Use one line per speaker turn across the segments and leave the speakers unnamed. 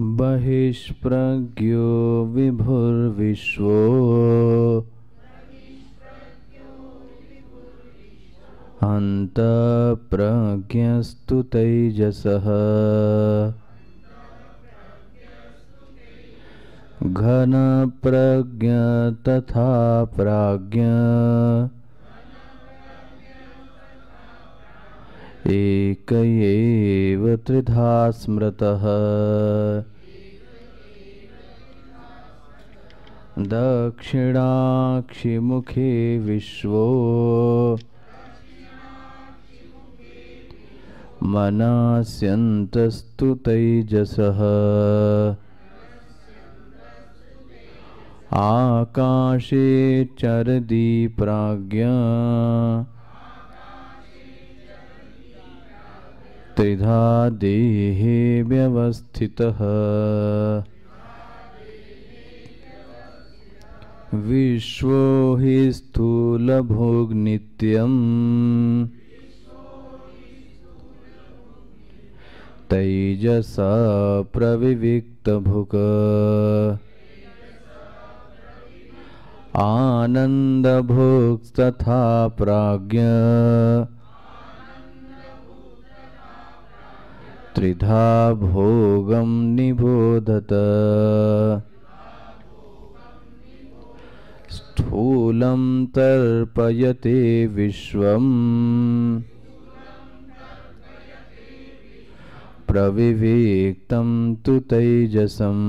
बहिष्प्रज्ञो विभुर्विश्वो अन्तःप्रज्ञस्तु घन प्रज्ञ तथा प्राज्ञ एक त्रिधा स्मृतः दक्षिणाक्षिमुखे विश्व मनास्यंतस्तु तेजस आकाशे चरदी प्राज्ञा त्रिधा देहे व्यवस्थितः विश्व हि स्थूल भोग नित्यम प्रविविक्त भुक आनंद भोग तथा प्राज्ञा त्रिधा भोगं निबोधत स्थूल तर्पयते विश्व प्रविवेक्तं तु तैजसम्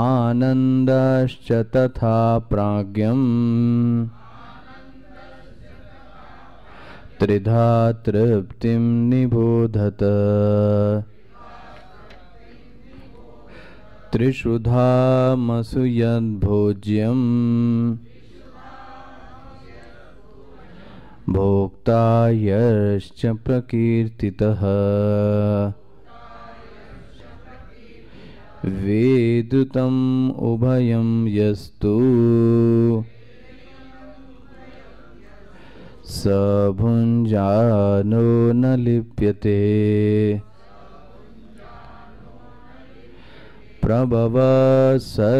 आनन्दाश्च तथा प्राज्ञम् त्रिधा तृप्ति निबोधत त्रिषु भोक्ता यश्च प्रकीर्तितः वेदुतम् उभयं यस्तु स भुंजानो न लिप्यते प्रभव सर्वभावानाम्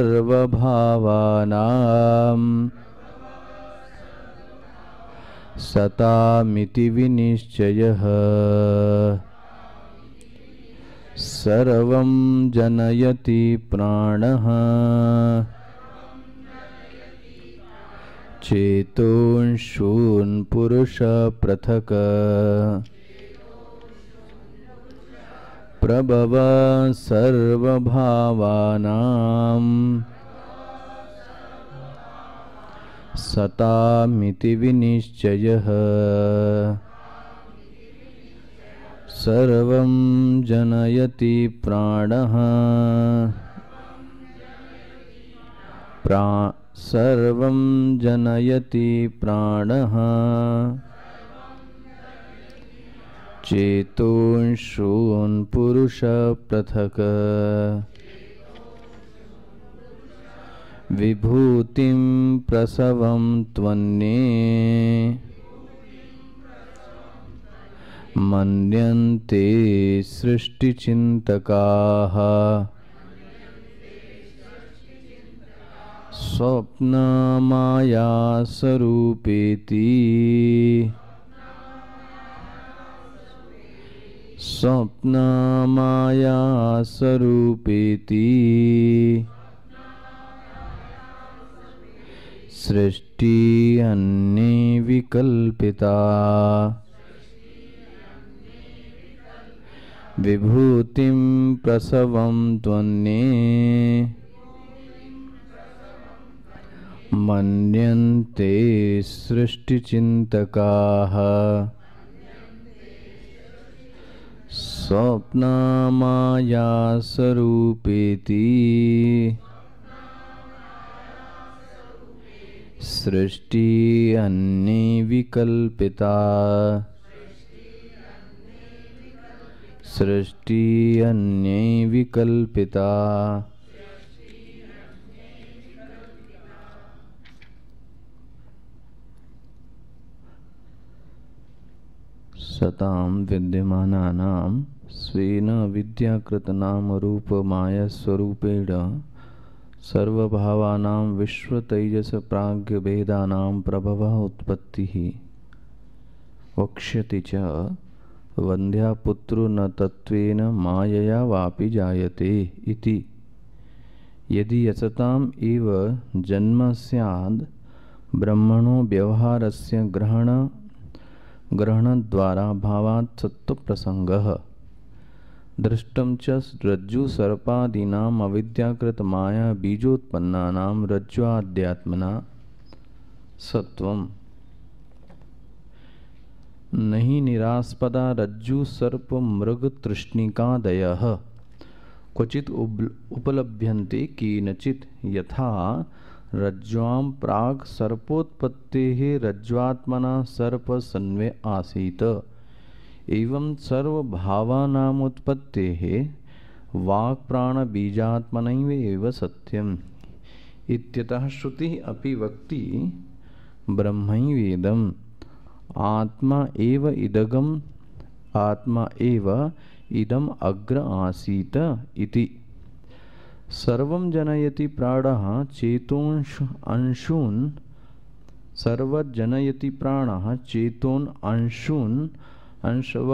सतामिति विनिश्चयः सर्वं जनयति प्राणः पुरुष पृथक प्रभव सर्वभावानाम् सतामिति विनिश्चय सर्व जनयति प्राण प्रा सर्वं जनयति प्राणः पुरुष पृथक विभूति प्रसव त्वन्ये मन्यन्ते सृष्टिचिन्तकाः स्वप्न स्वप्न माया स्वरूपेति माया स्वरूपेति सृष्टि अन्ये विकल्पिता विभूतिं प्रसवं त्वन्ने मन्यन्ते सृष्टिचिन्तकाः स्वप्नामायासरूपेति सृष्टि अन्ये विकल्पिता सृष्टि अन्ये विकल्पिता सतां विद्यमानानां स्वेन विद्याकृतनामरूपमायास्वरूपेण सर्वभावानां विश्वतैजसप्राज्ञभेदानां प्रभवः उत्पत्तिः वक्ष्यति च वन्ध्यापुत्रो न तत्त्वेन मायया वापि जायते इति यदि यतताम् इव जन्म स्याद् ब्रह्मणो व्यवहारस्य ग्रहण ग्रहण द्वारा भावात् सत्व प्रसंग दृष्टम च रज्जुसर्पादीनाम अविद्याकृत माया बीजोत्पन्ना रज्ज्वाध्यात्मना सत्वम नहीं निरास्पदा रज्जु सर्प मृग तृष्णिकादय क्वचित उपलभ्यन्ते नचित यथा रज्ज्वाम प्राग सर्पोत्पत्ति ही रज्ज्वात्मना सर्प सर्पसन्वे आसीत एवं सर्व उत्पत्ति वाक प्राण बीजात्मन एव सत्यम इत्यतः श्रुति अपि वक्ति ब्रह्म वेदम आत्मा एव इदगम आत्मा एव इदम अग्र आसीत इति सर्व जनयति प्राण चेतोंश अंशून सर्व जनयति प्राण चेतोन अंशून अंशव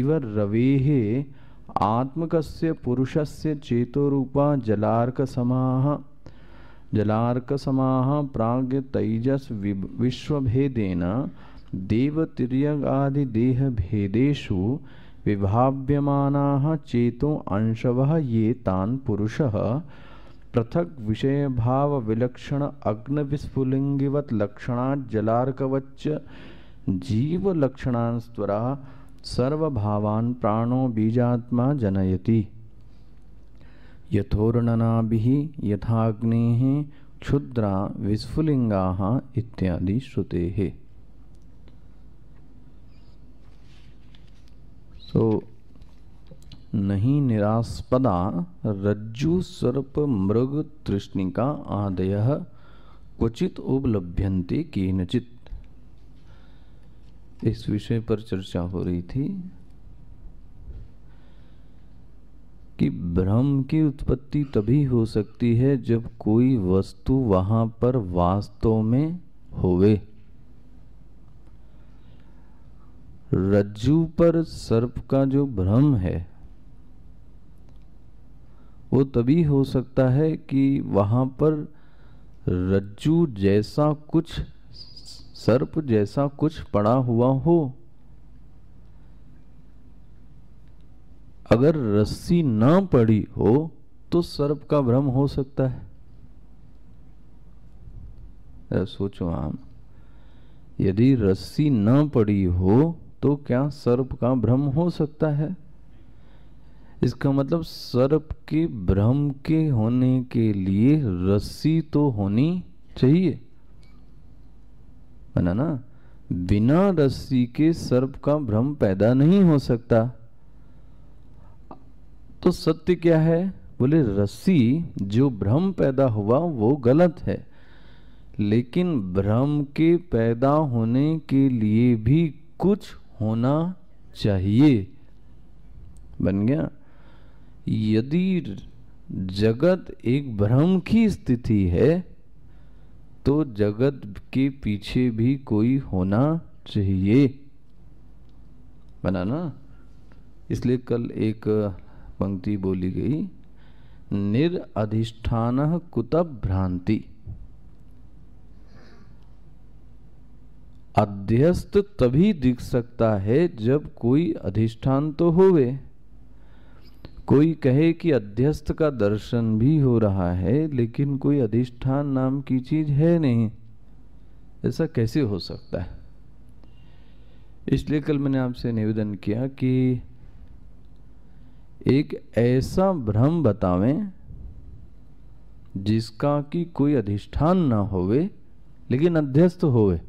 इव रवे आत्मकस्य पुरुषस्य चेतोरूपा जलार्कसमाः प्राग तैजस विश्वभेदेन देवतिर्यगादिदेहभेदेषु विभाव्यम चेतो अंशव ये तुषा पुरुषः पृथक विषय भाव विलक्षण अग्न विस्फुलिंगिवत लक्षण जलार्कवच्च जीव सर्व भावान प्राणो बीजात्मा जनयति यथोर्णना यथाग्ने क्षुद्रा विस्फुलिंगा इत्यादि है सो तो नहीं निरास्पदा रज्जु सर्प मृग तृष्णिका आदय क्वचित उपलभ्यंते केनचित इस विषय पर चर्चा हो रही थी कि भ्रम की उत्पत्ति तभी हो सकती है जब कोई वस्तु वहाँ पर वास्तव में होवे रज्जू पर सर्प का जो भ्रम है वो तभी हो सकता है कि वहां पर रज्जू जैसा कुछ सर्प जैसा कुछ पड़ा हुआ हो अगर रस्सी ना पड़ी हो तो सर्प का भ्रम हो सकता है सोचो आम यदि रस्सी ना पड़ी हो तो क्या सर्प का भ्रम हो सकता है इसका मतलब सर्प के भ्रम के होने के लिए रस्सी तो होनी चाहिए बना ना बिना रस्सी के सर्प का भ्रम पैदा नहीं हो सकता तो सत्य क्या है बोले रस्सी जो भ्रम पैदा हुआ वो गलत है लेकिन भ्रम के पैदा होने के लिए भी कुछ होना चाहिए बन गया यदि जगत एक भ्रम की स्थिति है तो जगत के पीछे भी कोई होना चाहिए बना ना इसलिए कल एक पंक्ति बोली गई निरअधिष्ठान कुतब भ्रांति अध्यस्त तभी दिख सकता है जब कोई अधिष्ठान तो होवे कोई कहे कि अध्यस्त का दर्शन भी हो रहा है लेकिन कोई अधिष्ठान नाम की चीज है नहीं ऐसा कैसे हो सकता है इसलिए कल मैंने आपसे निवेदन किया कि एक ऐसा भ्रम बतावें जिसका कि कोई अधिष्ठान ना होवे लेकिन अध्यस्त होवे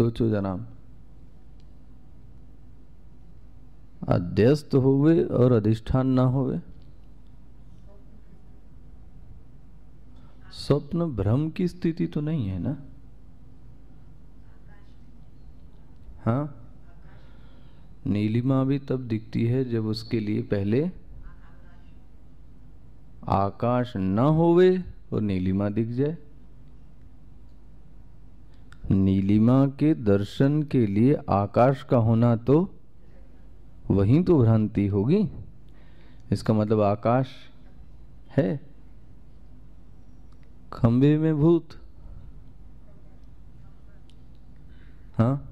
सोचो जनाब अध्यस्त होवे और अधिष्ठान ना होवे स्वप्न भ्रम की स्थिति तो नहीं है ना हाँ नीलिमा भी तब दिखती है जब उसके लिए पहले आकाश न होवे और नीलिमा दिख जाए नीलिमा के दर्शन के लिए आकाश का होना तो वहीं तो भ्रांति होगी इसका मतलब आकाश है खंभे में भूत हाँ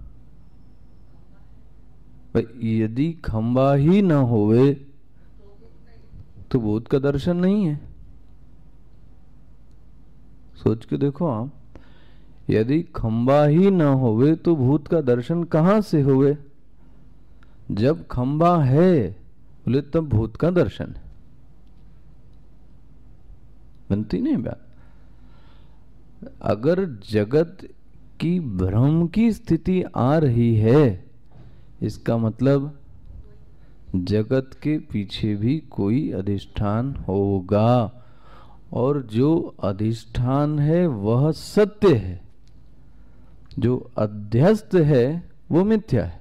यदि खंबा ही ना होवे तो भूत का दर्शन नहीं है सोच के देखो आप यदि खंबा ही ना होवे तो भूत का दर्शन कहाँ से होवे जब खंबा है बोले तब भूत का दर्शन है बनती नहीं बात अगर जगत की भ्रम की स्थिति आ रही है इसका मतलब जगत के पीछे भी कोई अधिष्ठान होगा और जो अधिष्ठान है वह सत्य है जो अध्यस्त है वो मिथ्या है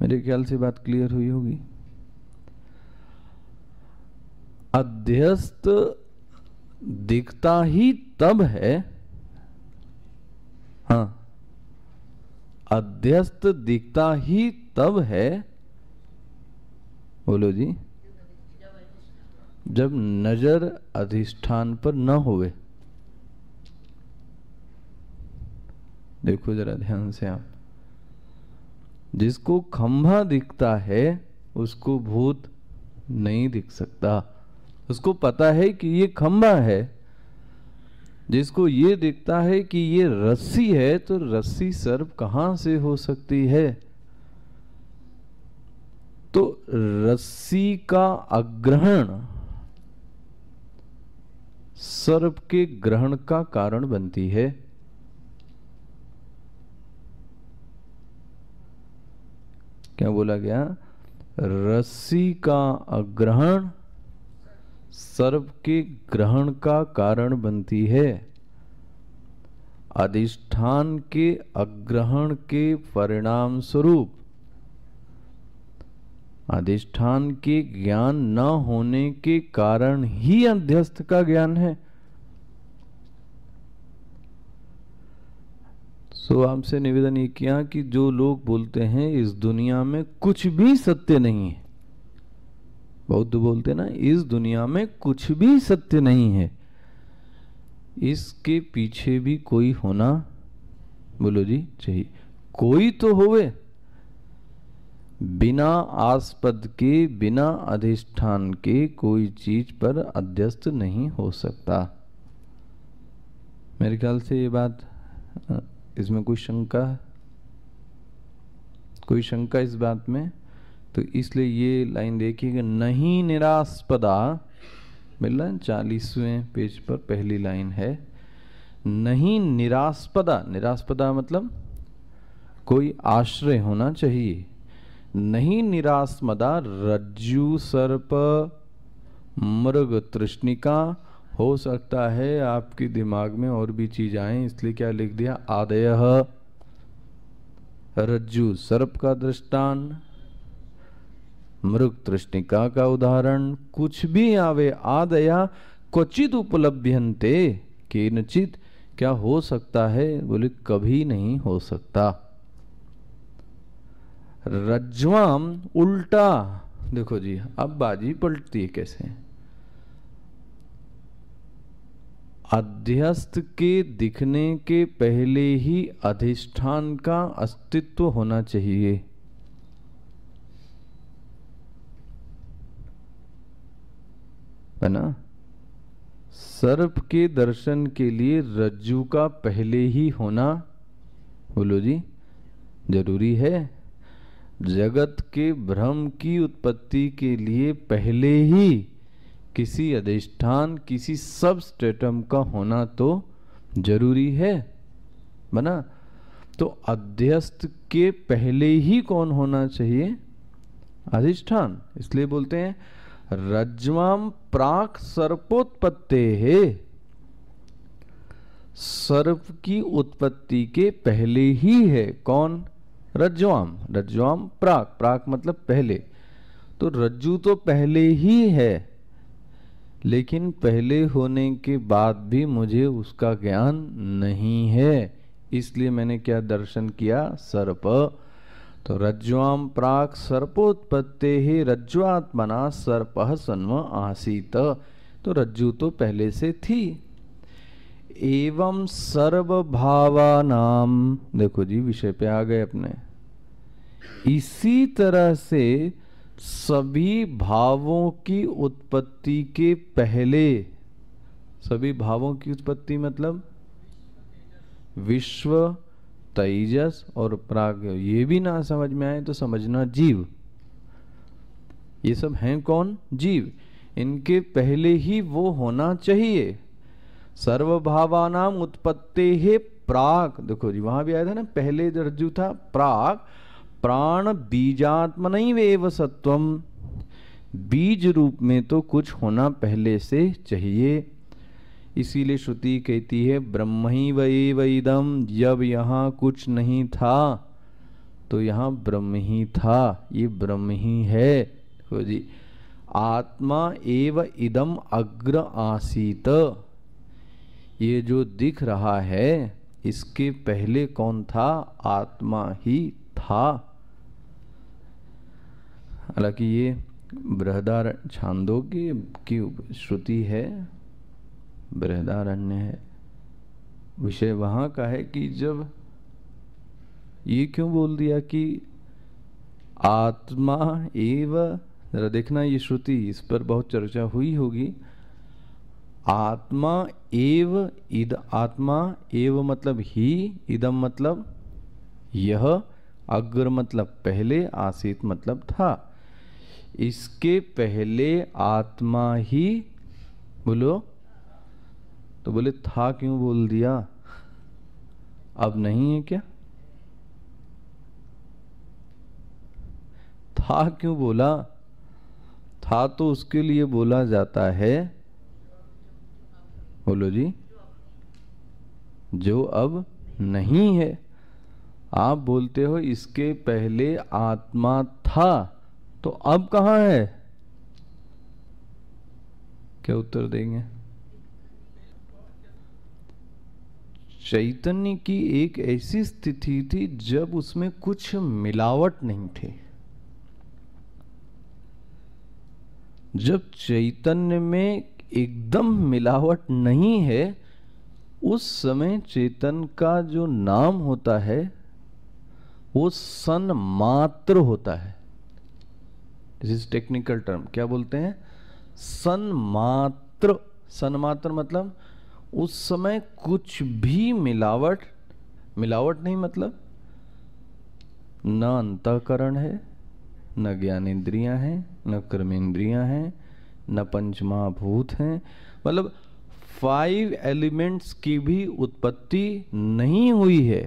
मेरे ख्याल से बात क्लियर हुई होगी अध्यस्त दिखता ही तब है हाँ अध्यस्त दिखता ही तब है बोलो जी जब नजर अधिष्ठान पर न होवे देखो जरा ध्यान से आप जिसको खंभा दिखता है उसको भूत नहीं दिख सकता उसको पता है कि ये खंभा है जिसको ये दिखता है कि ये रस्सी है तो रस्सी सर्प कहां से हो सकती है तो रस्सी का अग्रहण सर्प के ग्रहण का कारण बनती है क्या बोला गया रस्सी का अग्रहण सर्व के ग्रहण का कारण बनती है अधिष्ठान के अग्रहण के परिणाम स्वरूप अधिष्ठान के ज्ञान न होने के कारण ही अध्यस्थ का ज्ञान है सो so, आपसे निवेदन ये किया कि जो लोग बोलते हैं इस दुनिया में कुछ भी सत्य नहीं है बौद्ध बोलते ना इस दुनिया में कुछ भी सत्य नहीं है इसके पीछे भी कोई होना बोलो जी चाहिए कोई तो होवे बिना आस्पद के बिना अधिष्ठान के कोई चीज पर अध्यस्त नहीं हो सकता मेरे ख्याल से ये बात इसमें कोई शंका कोई शंका इस बात में तो इसलिए ये लाइन देखिएगा नहीं निरास्पदा है चालीसवें पेज पर पहली लाइन है नहीं निरास्पदा निरास्पदा मतलब कोई आश्रय होना चाहिए नहीं निरास्मदा रज्जु सर्प मृग तृष्णिका हो सकता है आपके दिमाग में और भी चीज आए इसलिए क्या लिख दिया आदय रज्जु सर्प का दृष्टान मृग तृष्णिका का उदाहरण कुछ भी आवे आदया क्वचित उपलभ्यंते केनचित क्या हो सकता है बोले कभी नहीं हो सकता रज्वाम उल्टा देखो जी अब बाजी पलटती है कैसे अध्यस्त के दिखने के पहले ही अधिष्ठान का अस्तित्व होना चाहिए है ना सर्प के दर्शन के लिए रज्जु का पहले ही होना बोलो जी जरूरी है जगत के भ्रम की उत्पत्ति के लिए पहले ही किसी अधिष्ठान किसी सब स्टेटम का होना तो जरूरी है बना तो अध्यस्त के पहले ही कौन होना चाहिए अधिष्ठान इसलिए बोलते हैं रज्वाम प्राक सर्पोत्पत्ते है सर्प की उत्पत्ति के पहले ही है कौन रज्वाम रज्वाम प्राक प्राक मतलब पहले तो रज्जु तो पहले ही है लेकिन पहले होने के बाद भी मुझे उसका ज्ञान नहीं है इसलिए मैंने क्या दर्शन किया सर्प तो रज्ज्वाम प्राक सर्पोत्पत्ति ही रज्ज्वात्मना सर्प सन्म आसीत तो रज्जु तो पहले से थी एवं सर्वभावा नाम देखो जी विषय पे आ गए अपने इसी तरह से सभी भावों की उत्पत्ति के पहले सभी भावों की उत्पत्ति मतलब विश्व तेजस और प्राग ये भी ना समझ में आए तो समझना जीव ये सब हैं कौन जीव इनके पहले ही वो होना चाहिए भावानाम उत्पत्ति है प्राग देखो जी वहां भी आया था ना पहले रज्जु था प्राग प्राण बीजात्मनैव एव सत्वम बीज रूप में तो कुछ होना पहले से चाहिए इसीलिए श्रुति कहती है ब्रह्म ही वही वैदम जब यहाँ कुछ नहीं था तो यहाँ ब्रह्म ही था ये ब्रह्म ही है तो जी आत्मा एव इदम अग्र आसीत ये जो दिख रहा है इसके पहले कौन था आत्मा ही था हालांकि ये बृहदार छांदोग्य की श्रुति है बृहदारण्य है विषय वहाँ का है कि जब ये क्यों बोल दिया कि आत्मा एव जरा देखना ये श्रुति इस पर बहुत चर्चा हुई होगी आत्मा एव इद आत्मा एव मतलब ही इदम मतलब यह अग्र मतलब पहले आसित मतलब था इसके पहले आत्मा ही बोलो तो बोले था क्यों बोल दिया अब नहीं है क्या था क्यों बोला था तो उसके लिए बोला जाता है बोलो जी जो अब नहीं है आप बोलते हो इसके पहले आत्मा था तो अब कहाँ है क्या उत्तर देंगे चैतन्य की एक ऐसी स्थिति थी जब उसमें कुछ मिलावट नहीं थी जब चैतन्य में एकदम मिलावट नहीं है उस समय चेतन का जो नाम होता है वो मात्र होता है इज टेक्निकल टर्म क्या बोलते हैं सनमात्र सनमात्र मतलब उस समय कुछ भी मिलावट मिलावट नहीं मतलब न अंतकरण है न ज्ञानेन्द्रियां हैं न कर्मेंद्रियां हैं न पंचमाभूत हैं मतलब फाइव एलिमेंट्स की भी उत्पत्ति नहीं हुई है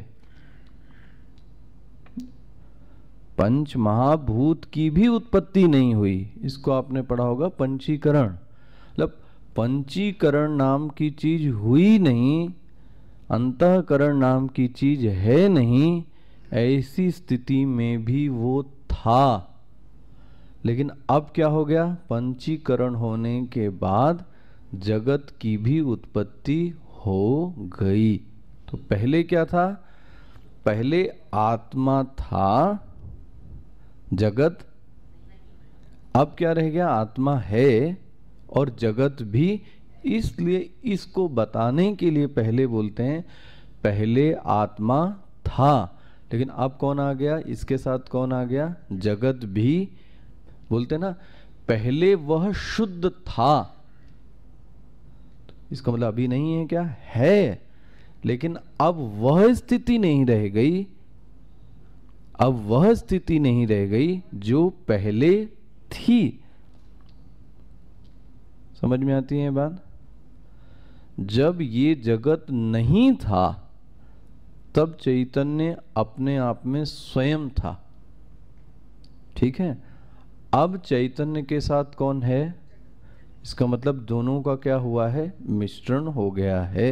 पंच महाभूत की भी उत्पत्ति नहीं हुई इसको आपने पढ़ा होगा पंचीकरण मतलब पंचीकरण नाम की चीज हुई नहीं अंतकरण नाम की चीज है नहीं ऐसी स्थिति में भी वो था लेकिन अब क्या हो गया पंचीकरण होने के बाद जगत की भी उत्पत्ति हो गई तो पहले क्या था पहले आत्मा था जगत अब क्या रह गया आत्मा है और जगत भी इसलिए इसको बताने के लिए पहले बोलते हैं पहले आत्मा था लेकिन अब कौन आ गया इसके साथ कौन आ गया जगत भी बोलते ना पहले वह शुद्ध था तो इसका मतलब अभी नहीं है क्या है लेकिन अब वह स्थिति नहीं रह गई अब वह स्थिति नहीं रह गई जो पहले थी समझ में आती है बात जब ये जगत नहीं था तब चैतन्य अपने आप में स्वयं था ठीक है अब चैतन्य के साथ कौन है इसका मतलब दोनों का क्या हुआ है मिश्रण हो गया है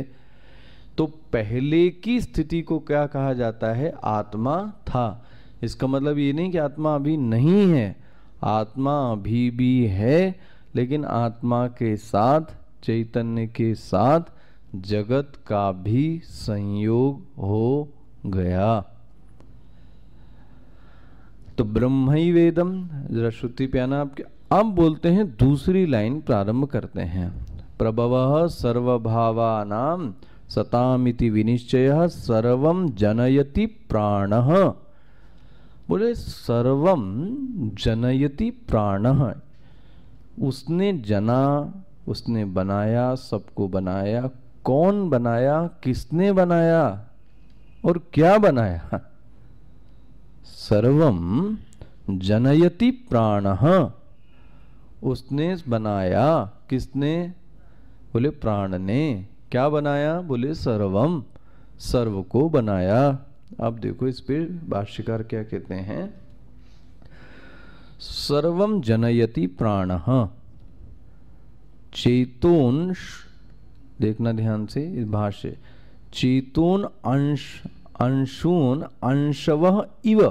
तो पहले की स्थिति को क्या कहा जाता है आत्मा था इसका मतलब ये नहीं कि आत्मा अभी नहीं है आत्मा अभी भी है लेकिन आत्मा के साथ चैतन्य के साथ जगत का भी संयोग हो गया तो ब्रह्म ही वेदम जरा श्रुति प्याना आपके अब बोलते हैं दूसरी लाइन प्रारंभ करते हैं प्रभव सर्वभावानाम सतामिति विनिश्चय सर्व जनयति प्राण बोले सर्वम जनयति प्राण उसने जना उसने बनाया सबको बनाया कौन बनाया किसने बनाया और क्या बनाया सर्वम जनयति प्राण उसने बनाया किसने बोले प्राण ने क्या बनाया बोले सर्वम सर्व को बनाया अब देखो इस पे भाष्यकार क्या कहते हैं सर्वम जनयति प्राण चेतोन देखना ध्यान से इस भाष्य चेतोन अंश अंशून अंशव इव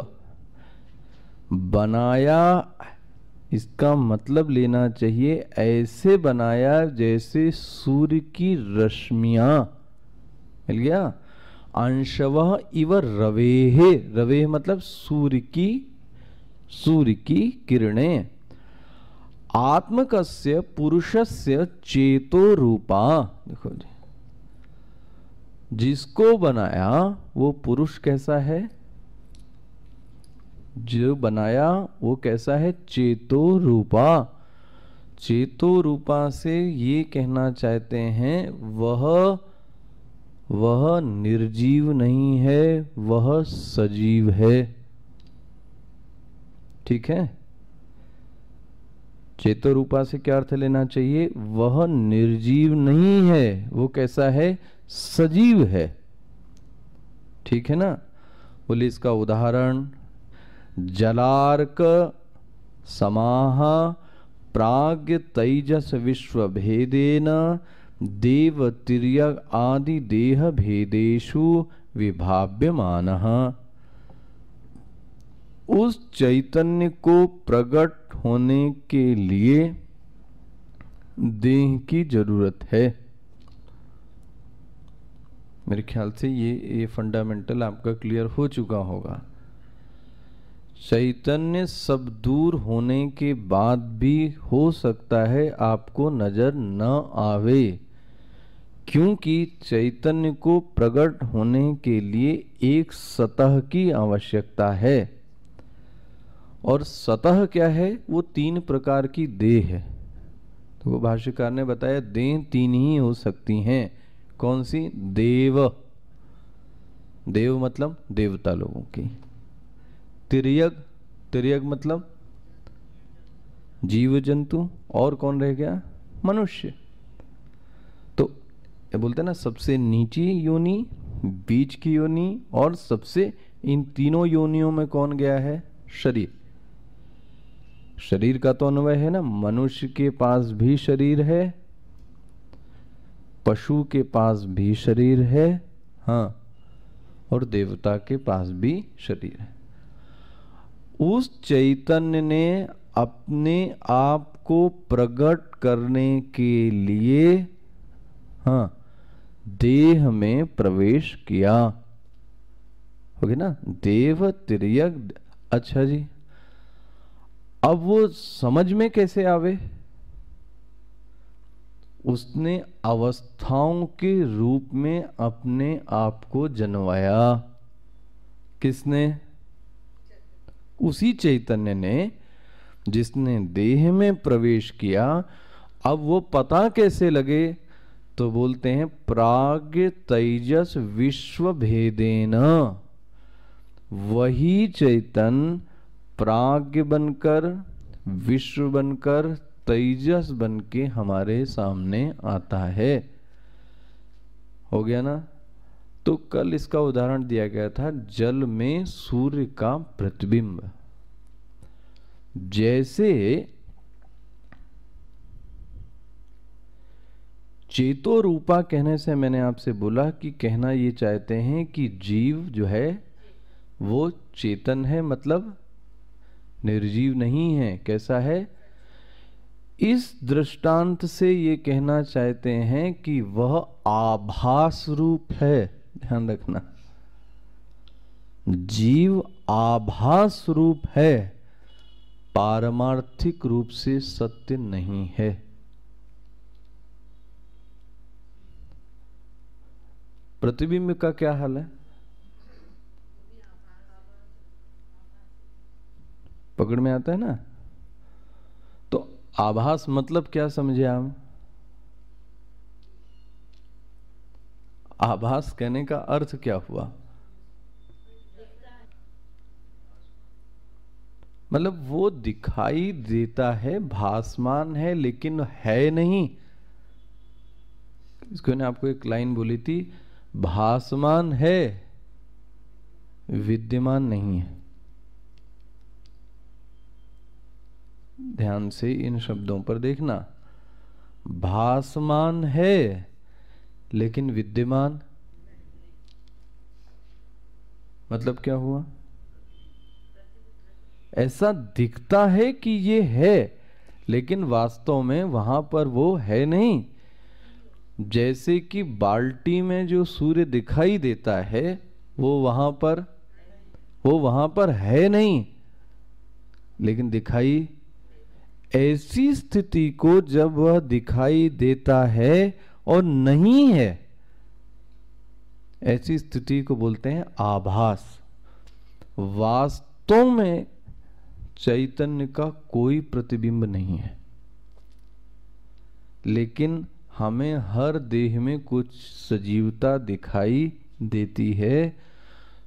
बनाया इसका मतलब लेना चाहिए ऐसे बनाया जैसे सूर्य की रश्मिया मिल गया अंशव इव रवे रवे मतलब सूर्य की सूर्य की किरणें आत्मकस्य पुरुषस्य चेतो रूपा देखो जी जिसको बनाया वो पुरुष कैसा है जो बनाया वो कैसा है चेतो रूपा चेतो रूपा से ये कहना चाहते हैं वह वह निर्जीव नहीं है वह सजीव है ठीक है चेतो रूपा से क्या अर्थ लेना चाहिए वह निर्जीव नहीं है वो कैसा है सजीव है ठीक है ना बोले इसका उदाहरण जलार्क समाह प्राग तेजस विश्व भेदेना देव तिर्यक आदि देह भेदेशु विभाव्यमान उस चैतन्य को प्रकट होने के लिए देह की जरूरत है मेरे ख्याल से ये ये फंडामेंटल आपका क्लियर हो चुका होगा चैतन्य सब दूर होने के बाद भी हो सकता है आपको नज़र न आवे क्योंकि चैतन्य को प्रकट होने के लिए एक सतह की आवश्यकता है और सतह क्या है वो तीन प्रकार की देह है तो वो भाष्यकार ने बताया देह तीन ही हो सकती हैं कौन सी देव देव मतलब देवता लोगों की तिरयग तिरयग मतलब जीव जंतु और कौन रह गया मनुष्य बोलते हैं ना सबसे नीची योनि बीज की योनि और सबसे इन तीनों योनियों में कौन गया है शरीर शरीर का तो अन्वय है ना मनुष्य के पास भी शरीर है पशु के पास भी शरीर है हाँ और देवता के पास भी शरीर है उस चैतन्य ने अपने आप को प्रकट करने के लिए हाँ देह में प्रवेश किया हो गया ना देव तिरयक अच्छा जी अब वो समझ में कैसे आवे उसने अवस्थाओं के रूप में अपने आप को जनवाया किसने उसी चैतन्य ने जिसने देह में प्रवेश किया अब वो पता कैसे लगे तो बोलते हैं प्राग तेजस विश्व भेदेन वही चैतन प्राग बनकर विश्व बनकर तेजस बन के हमारे सामने आता है हो गया ना तो कल इसका उदाहरण दिया गया था जल में सूर्य का प्रतिबिंब जैसे चेतो रूपा कहने से मैंने आपसे बोला कि कहना ये चाहते हैं कि जीव जो है वो चेतन है मतलब निर्जीव नहीं है कैसा है इस दृष्टांत से ये कहना चाहते हैं कि वह आभास रूप है ध्यान रखना जीव आभास रूप है पारमार्थिक रूप से सत्य नहीं है प्रतिबिंब का क्या हाल है पकड़ में आता है ना तो आभास मतलब क्या समझे हम आभास कहने का अर्थ क्या हुआ मतलब वो दिखाई देता है भासमान है लेकिन है नहीं इसको ने आपको एक लाइन बोली थी भासमान है विद्यमान नहीं है ध्यान से इन शब्दों पर देखना भासमान है लेकिन विद्यमान मतलब क्या हुआ ऐसा दिखता है कि ये है लेकिन वास्तव में वहां पर वो है नहीं जैसे कि बाल्टी में जो सूर्य दिखाई देता है वो वहां पर वो वहां पर है नहीं लेकिन दिखाई ऐसी स्थिति को जब वह दिखाई देता है और नहीं है ऐसी स्थिति को बोलते हैं आभास वास्तव में चैतन्य का कोई प्रतिबिंब नहीं है लेकिन हमें हर देह में कुछ सजीवता दिखाई देती है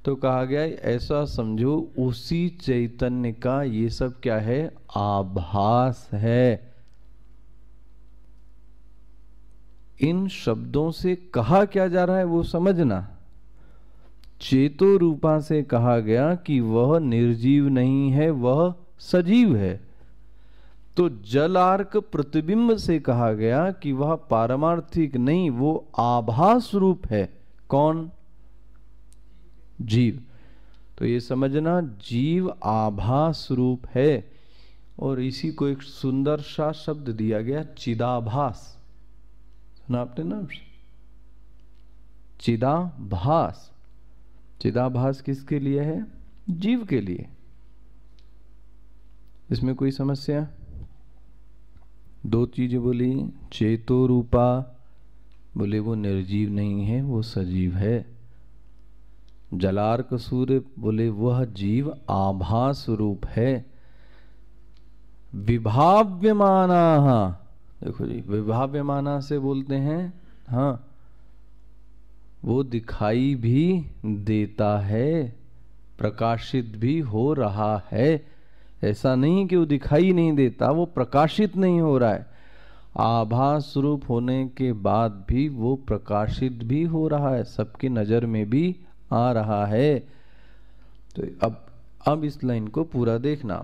तो कहा गया ऐसा समझो उसी चैतन्य का ये सब क्या है आभास है इन शब्दों से कहा क्या जा रहा है वो समझना चेतो रूपा से कहा गया कि वह निर्जीव नहीं है वह सजीव है तो जल आर्क प्रतिबिंब से कहा गया कि वह पारमार्थिक नहीं वो आभास रूप है कौन जीव तो ये समझना जीव आभास रूप है और इसी को एक सुंदर सा शब्द दिया गया चिदाभास सुना आपने नाम चिदाभास चिदाभास किसके लिए है जीव के लिए इसमें कोई समस्या दो चीज़ें बोली चेतो रूपा बोले वो निर्जीव नहीं है वो सजीव है जलार्क सूर्य बोले वह जीव आभास रूप है विभाव्यमाना देखो जी विभाव्यमाना से बोलते हैं हाँ वो दिखाई भी देता है प्रकाशित भी हो रहा है ऐसा नहीं कि वो दिखाई नहीं देता वो प्रकाशित नहीं हो रहा है आभास रूप होने के बाद भी वो प्रकाशित भी हो रहा है सबकी नज़र में भी आ रहा है तो अब अब इस लाइन को पूरा देखना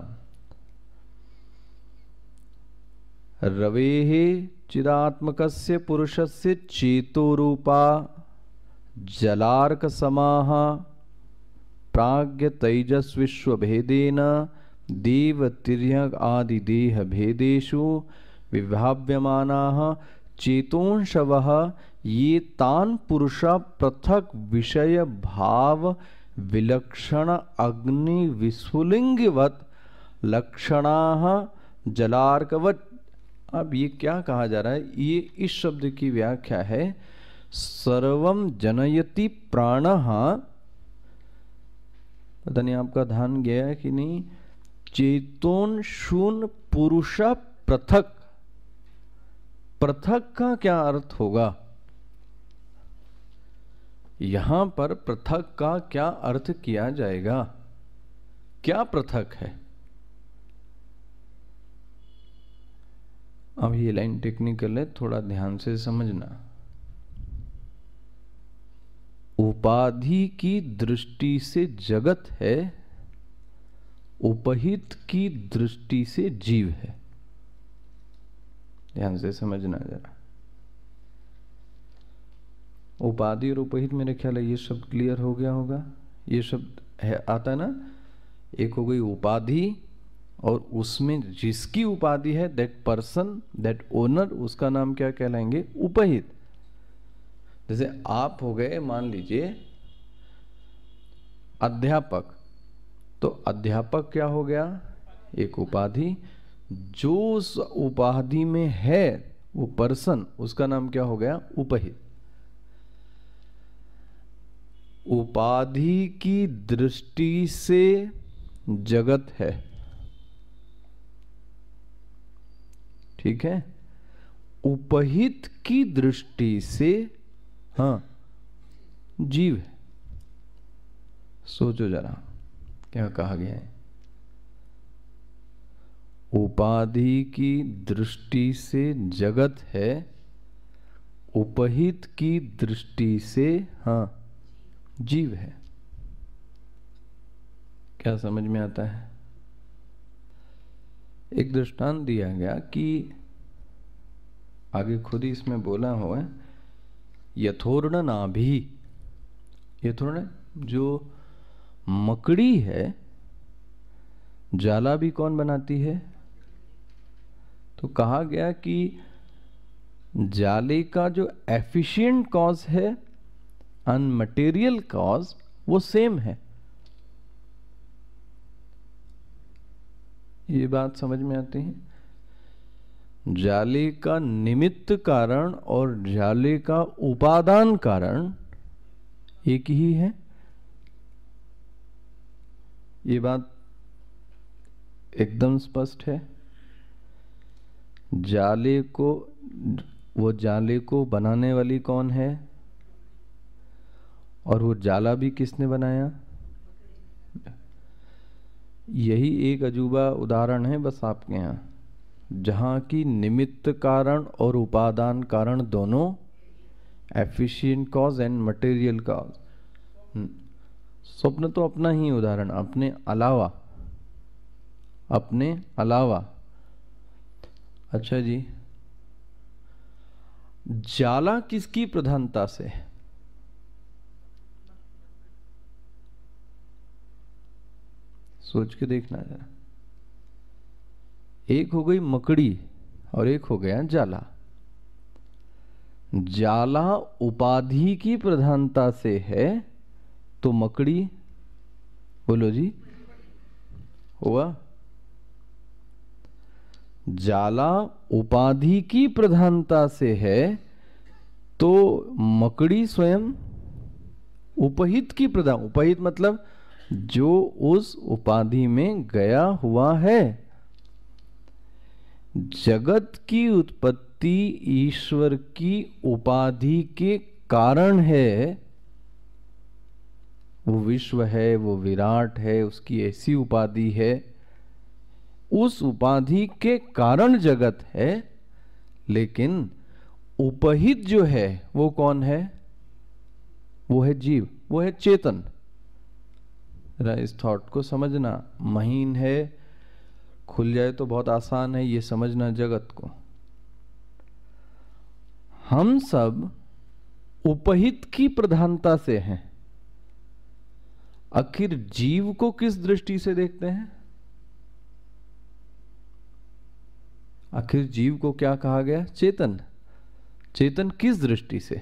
रवे चिदात्मक पुरुष से चेतो रूपा जलार्क समाह प्राग्य तेजस्विश्व भेदेन दीव तिर्यक आदि देह भेदेशु विभाव्यम चेतोशव ये तान पुरुषा पृथक विषय भाव विलक्षण अग्नि विस्फुलिंगवत लक्षणा जलार्कवत अब ये क्या कहा जा रहा है ये इस शब्द की व्याख्या है सर्व जनयति प्राण पता नहीं आपका ध्यान गया कि नहीं चेतोन शून पुरुष पृथक पृथक का क्या अर्थ होगा यहां पर पृथक का क्या अर्थ किया जाएगा क्या पृथक है अब ये लाइन टेक्निकल है थोड़ा ध्यान से समझना उपाधि की दृष्टि से जगत है उपहित की दृष्टि से जीव है ध्यान से समझना जरा उपाधि और उपहित मेरे ख्याल है ये शब्द क्लियर हो गया होगा ये शब्द है आता ना एक हो गई उपाधि और उसमें जिसकी उपाधि है दैट पर्सन दैट ओनर उसका नाम क्या कहलाएंगे उपहित जैसे आप हो गए मान लीजिए अध्यापक तो अध्यापक क्या हो गया एक उपाधि जो उस उपाधि में है वो पर्सन उसका नाम क्या हो गया उपहित उपाधि की दृष्टि से जगत है ठीक है उपहित की दृष्टि से हाँ जीव है सोचो जरा क्या कहा गया है उपाधि की दृष्टि से जगत है उपहित की दृष्टि से हा जीव है क्या समझ में आता है एक दृष्टांत दिया गया कि आगे खुद ही इसमें बोला हुआ है यथोर्ण नाभि यथोर्ण जो मकड़ी है जाला भी कौन बनाती है तो कहा गया कि जाले का जो एफिशिएंट कॉज है अनमटेरियल कॉज वो सेम है ये बात समझ में आती है जाले का निमित्त कारण और जाले का उपादान कारण एक ही है ये बात एकदम स्पष्ट है जाले को वो जाले को बनाने वाली कौन है और वो जाला भी किसने बनाया यही एक अजूबा उदाहरण है बस आपके यहाँ जहाँ की निमित्त कारण और उपादान कारण दोनों efficient cause and material cause स्वप्न तो अपना ही उदाहरण अपने अलावा अपने अलावा अच्छा जी जाला किसकी प्रधानता से सोच के देखना जरा एक हो गई मकड़ी और एक हो गया जाला जाला उपाधि की प्रधानता से है तो मकड़ी बोलो जी हुआ जाला उपाधि की प्रधानता से है तो मकड़ी स्वयं उपहित की प्रधान उपहित मतलब जो उस उपाधि में गया हुआ है जगत की उत्पत्ति ईश्वर की उपाधि के कारण है वो विश्व है वो विराट है उसकी ऐसी उपाधि है उस उपाधि के कारण जगत है लेकिन उपहित जो है वो कौन है वो है जीव वो है चेतन इस थॉट को समझना महीन है खुल जाए तो बहुत आसान है ये समझना जगत को हम सब उपहित की प्रधानता से हैं आखिर जीव को किस दृष्टि से देखते हैं आखिर जीव को क्या कहा गया चेतन चेतन किस दृष्टि से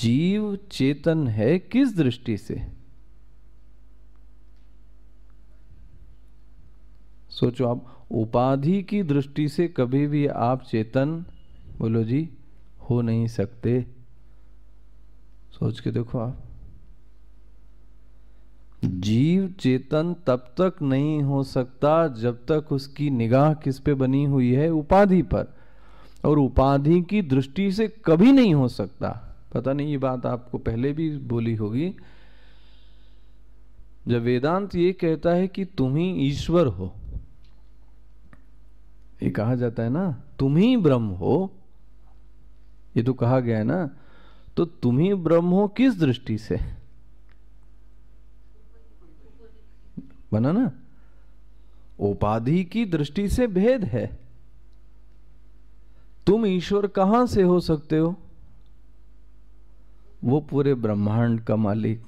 जीव चेतन है किस दृष्टि से सोचो आप उपाधि की दृष्टि से कभी भी आप चेतन बोलो जी हो नहीं सकते सोच के देखो आप जीव चेतन तब तक नहीं हो सकता जब तक उसकी निगाह किस पे बनी हुई है उपाधि पर और उपाधि की दृष्टि से कभी नहीं हो सकता पता नहीं ये बात आपको पहले भी बोली होगी जब वेदांत ये कहता है कि तुम ही ईश्वर हो ये कहा जाता है ना तुम ही ब्रह्म हो ये तो कहा गया है ना तो ही ब्रह्म हो किस दृष्टि से बना ना उपाधि की दृष्टि से भेद है तुम ईश्वर कहां से हो सकते हो वो पूरे ब्रह्मांड का मालिक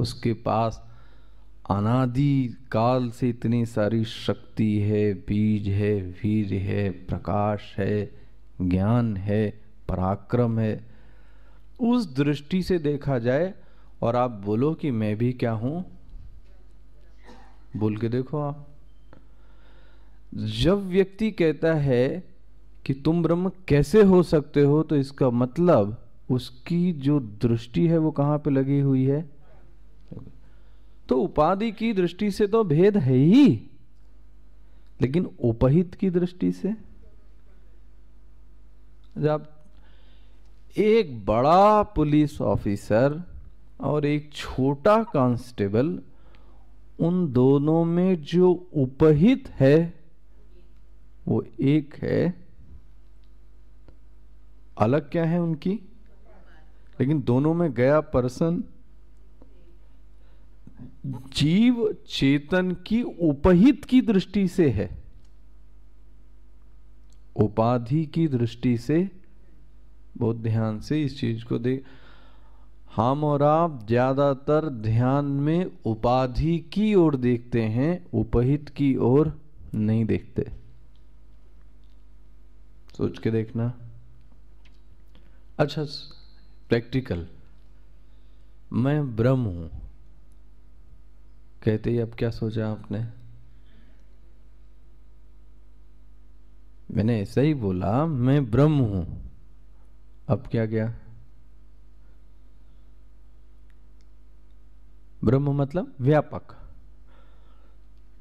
उसके पास अनादि काल से इतनी सारी शक्ति है बीज है वीर है प्रकाश है ज्ञान है पराक्रम है उस दृष्टि से देखा जाए और आप बोलो कि मैं भी क्या हूं बोल के देखो आप जब व्यक्ति कहता है कि तुम ब्रह्म कैसे हो सकते हो तो इसका मतलब उसकी जो दृष्टि है वो कहां पे लगी हुई है तो उपाधि की दृष्टि से तो भेद है ही लेकिन उपहित की दृष्टि से जब एक बड़ा पुलिस ऑफिसर और एक छोटा कांस्टेबल उन दोनों में जो उपहित है वो एक है अलग क्या है उनकी लेकिन दोनों में गया पर्सन जीव चेतन की उपहित की दृष्टि से है उपाधि की दृष्टि से बहुत ध्यान से इस चीज़ को देख हम और आप ज़्यादातर ध्यान में उपाधि की ओर देखते हैं उपहित की ओर नहीं देखते सोच के देखना अच्छा प्रैक्टिकल मैं ब्रह्म हूं कहते ही अब क्या सोचा आपने मैंने ऐसा ही बोला मैं ब्रह्म हूं अब क्या गया ब्रह्म मतलब व्यापक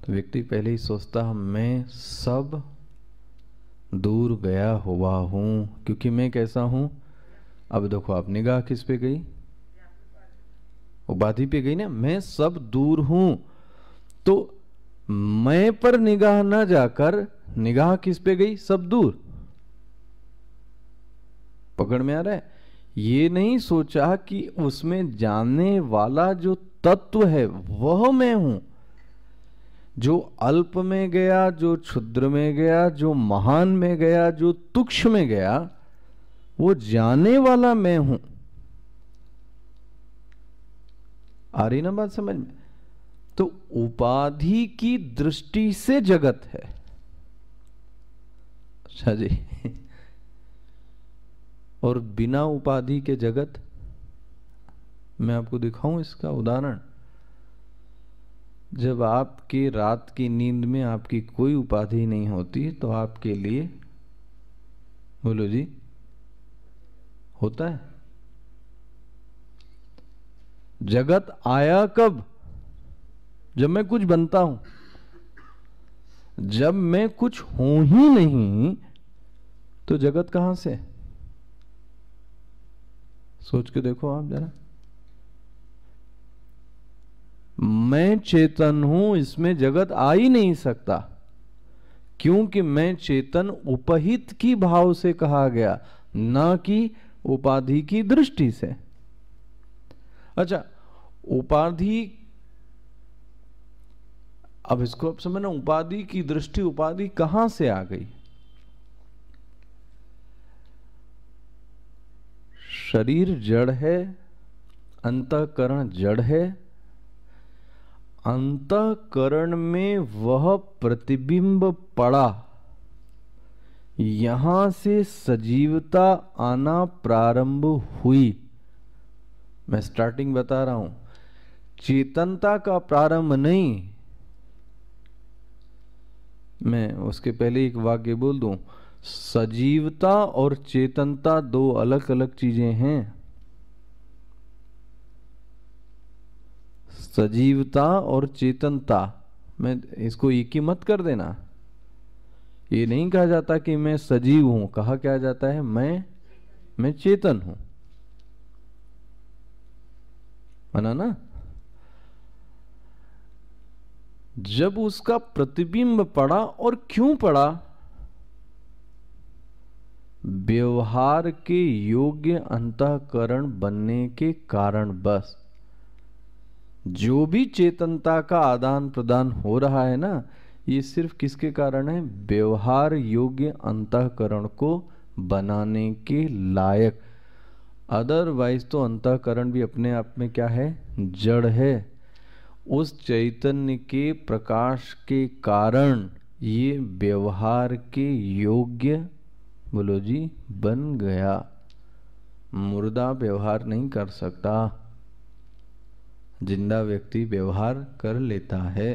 तो व्यक्ति पहले ही सोचता मैं सब दूर गया हुआ हूं क्योंकि मैं कैसा हूं अब देखो आप निगाह किस पे गई उपाधि पे गई ना मैं सब दूर हूं तो मैं पर निगाह ना जाकर निगाह किस पे गई सब दूर पकड़ में आ रहा है ये नहीं सोचा कि उसमें जाने वाला जो तत्व है वह मैं हूं जो अल्प में गया जो क्षुद्र में गया जो महान में गया जो तुक्ष में गया वो जाने वाला मैं हूं आ रही ना बात समझ में तो उपाधि की दृष्टि से जगत है अच्छा जी और बिना उपाधि के जगत मैं आपको दिखाऊं इसका उदाहरण जब आपके रात की नींद में आपकी कोई उपाधि नहीं होती तो आपके लिए बोलो जी होता है जगत आया कब जब मैं कुछ बनता हूं जब मैं कुछ हूं ही नहीं तो जगत कहां से है सोच के देखो आप जरा मैं चेतन हूं इसमें जगत आ ही नहीं सकता क्योंकि मैं चेतन उपहित की भाव से कहा गया ना कि उपाधि की दृष्टि से अच्छा उपाधि अब इसको अब समझना उपाधि की दृष्टि उपाधि कहां से आ गई शरीर जड़ है अंतकरण जड़ है अंतकरण में वह प्रतिबिंब पड़ा यहां से सजीवता आना प्रारंभ हुई मैं स्टार्टिंग बता रहा हूं चेतनता का प्रारंभ नहीं मैं उसके पहले एक वाक्य बोल दूं सजीवता और चेतनता दो अलग अलग चीजें हैं सजीवता और चेतनता मैं इसको एक ही मत कर देना ये नहीं कहा जाता कि मैं सजीव हूं कहा क्या जाता है मैं मैं चेतन हूं मना ना जब उसका प्रतिबिंब पड़ा और क्यों पड़ा व्यवहार के योग्य अंतकरण बनने के कारण बस जो भी चेतनता का आदान प्रदान हो रहा है ना ये सिर्फ किसके कारण है व्यवहार योग्य अंतकरण को बनाने के लायक अदरवाइज तो अंतकरण भी अपने आप में क्या है जड़ है उस चैतन्य के प्रकाश के कारण ये व्यवहार के योग्य बोलो जी बन गया मुर्दा व्यवहार नहीं कर सकता जिंदा व्यक्ति व्यवहार कर लेता है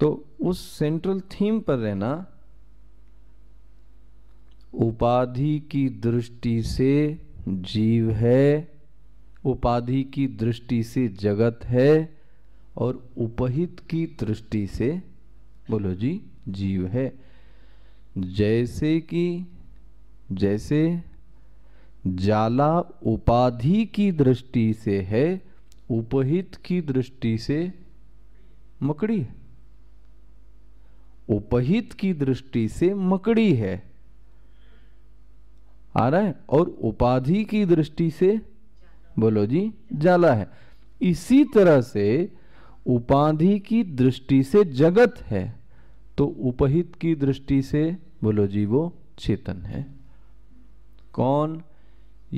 तो उस सेंट्रल थीम पर रहना उपाधि की दृष्टि से जीव है उपाधि की दृष्टि से जगत है और उपहित की दृष्टि से बोलो जी जीव है जैसे कि जैसे जाला उपाधि की दृष्टि से है उपहित की दृष्टि से मकड़ी है उपहित की दृष्टि से मकड़ी है आ रहा है और उपाधि की दृष्टि से बोलो जी जाला है इसी तरह से उपाधि की दृष्टि से जगत है तो उपहित की दृष्टि से बोलो जी वो चेतन है कौन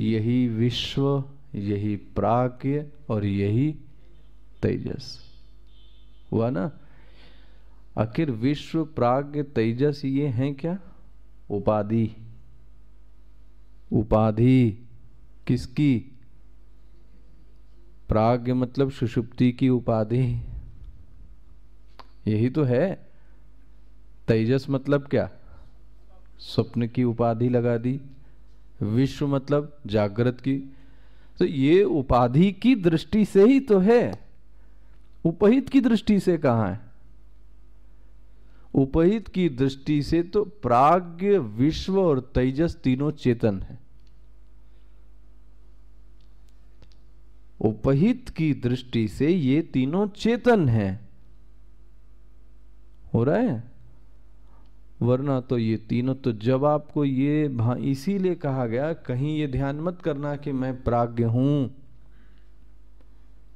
यही विश्व यही प्राग्ञ और यही तेजस हुआ ना आखिर विश्व प्राग्ञ तेजस ये हैं क्या उपाधि उपाधि किसकी प्राग्ञ मतलब सुषुप्ति की उपाधि यही तो है तेजस मतलब क्या स्वप्न की उपाधि लगा दी विश्व मतलब जागृत की तो ये उपाधि की दृष्टि से ही तो है उपहित की दृष्टि से कहा है उपहित की दृष्टि से तो प्राग्ञ विश्व और तेजस तीनों चेतन है उपहित की दृष्टि से ये तीनों चेतन है हो रहा है वरना तो ये तीनों तो जब आपको ये इसीलिए कहा गया कहीं ये ध्यान मत करना कि मैं प्राज्ञ हूं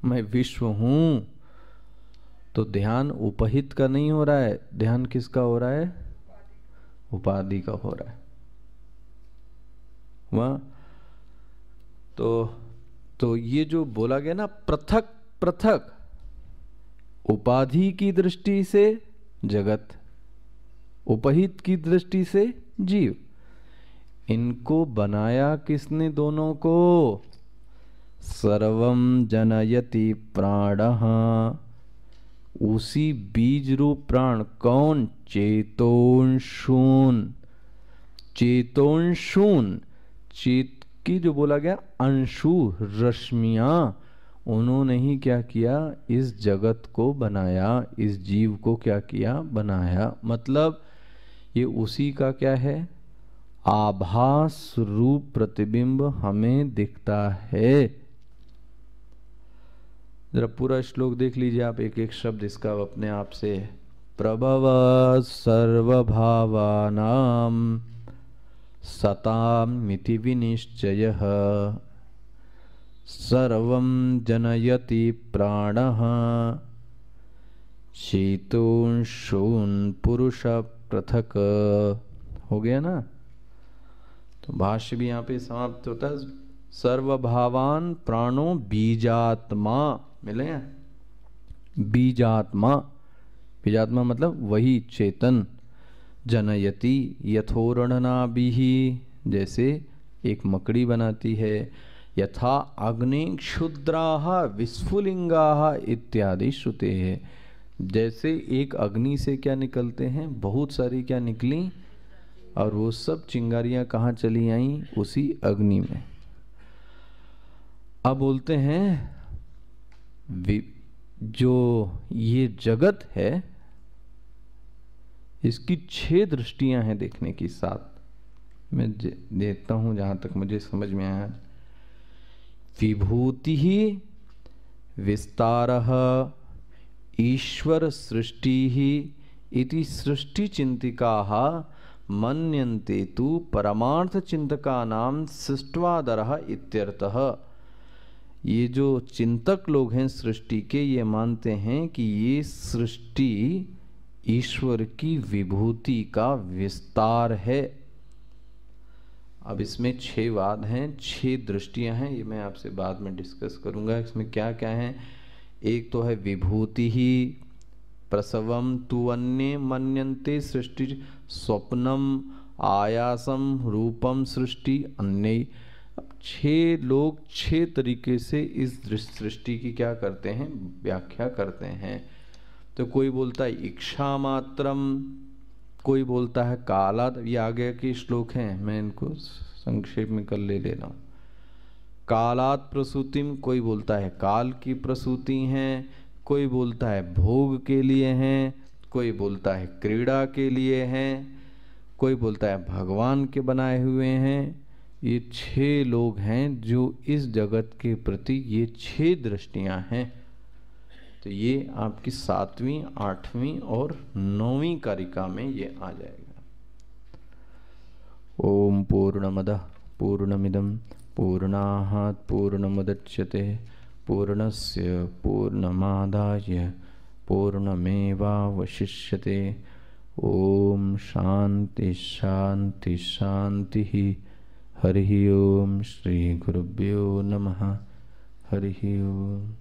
मैं विश्व हूं तो ध्यान उपहित का नहीं हो रहा है ध्यान किसका हो रहा है उपाधि का हो रहा है वह तो तो ये जो बोला गया ना पृथक पृथक उपाधि की दृष्टि से जगत उपहित की दृष्टि से जीव इनको बनाया किसने दोनों को सर्वम जनयति प्राण उसी बीज रूप प्राण कौन चेतोंशून चेतोंशून चेत की जो बोला गया अंशु रश्मिया उन्होंने ही क्या किया इस जगत को बनाया इस जीव को क्या किया बनाया मतलब ये उसी का क्या है आभास रूप प्रतिबिंब हमें दिखता है जरा पूरा श्लोक देख लीजिए आप एक एक शब्द इसका अपने आप से प्रभव सता सतामिति विनिश्चय सर्व जनयति प्राण शीतूंशून पुरुष पृथक हो गया ना तो भाष्य भी यहाँ पे समाप्त होता है सर्वभावान प्राणो बीजात्मा मिले हैं बीजात्मा बीजात्मा मतलब वही चेतन जनयति यथोरणना भी जैसे एक मकड़ी बनाती है यथा अग्नि क्षुद्रा विस्फुलिंगा इत्यादि श्रुते हैं जैसे एक अग्नि से क्या निकलते हैं बहुत सारी क्या निकली और वो सब चिंगारियां कहाँ चली आई उसी अग्नि में अब बोलते हैं जो ये जगत है इसकी छह दृष्टियां हैं देखने की साथ मैं देखता हूं जहां तक मुझे समझ में आया विभूति ही विस्तार ईश्वर सृष्टि ही इति तो परमार्थ चिंतका नाम सृष्टवादर इत्यर्थ ये जो चिंतक लोग हैं सृष्टि के ये मानते हैं कि ये सृष्टि ईश्वर की विभूति का विस्तार है अब इसमें छः वाद हैं छः दृष्टियां हैं ये मैं आपसे बाद में डिस्कस करूंगा इसमें क्या क्या हैं एक तो है विभूति ही प्रसवम तु अन्य मनंते सृष्टि स्वप्नम आयासम रूपम सृष्टि अन्य छह लोग छह तरीके से इस सृष्टि की क्या करते हैं व्याख्या करते हैं तो कोई बोलता है इच्छा मात्रम कोई बोलता है काला ये आगे के श्लोक हैं मैं इनको संक्षेप में कर ले ले रहा हूँ कालात प्रसूति कोई बोलता है काल की प्रसूति है कोई बोलता है भोग के लिए हैं कोई बोलता है क्रीड़ा के लिए हैं कोई बोलता है भगवान के बनाए हुए हैं ये छह लोग हैं जो इस जगत के प्रति ये छह दृष्टियां हैं तो ये आपकी सातवीं आठवीं और नौवीं कारिका में ये आ जाएगा ओम पूर्ण पूर्ण मिदम पूर्णाः पूर्णमुदच्यते पूर्णस्य पूर्णमादाय पूर्णमेवावशिष्यते ॐ शान्ति शान्ति शान्तिः हरिः ओं श्रीगुरुभ्यो नमः हरिः ओम्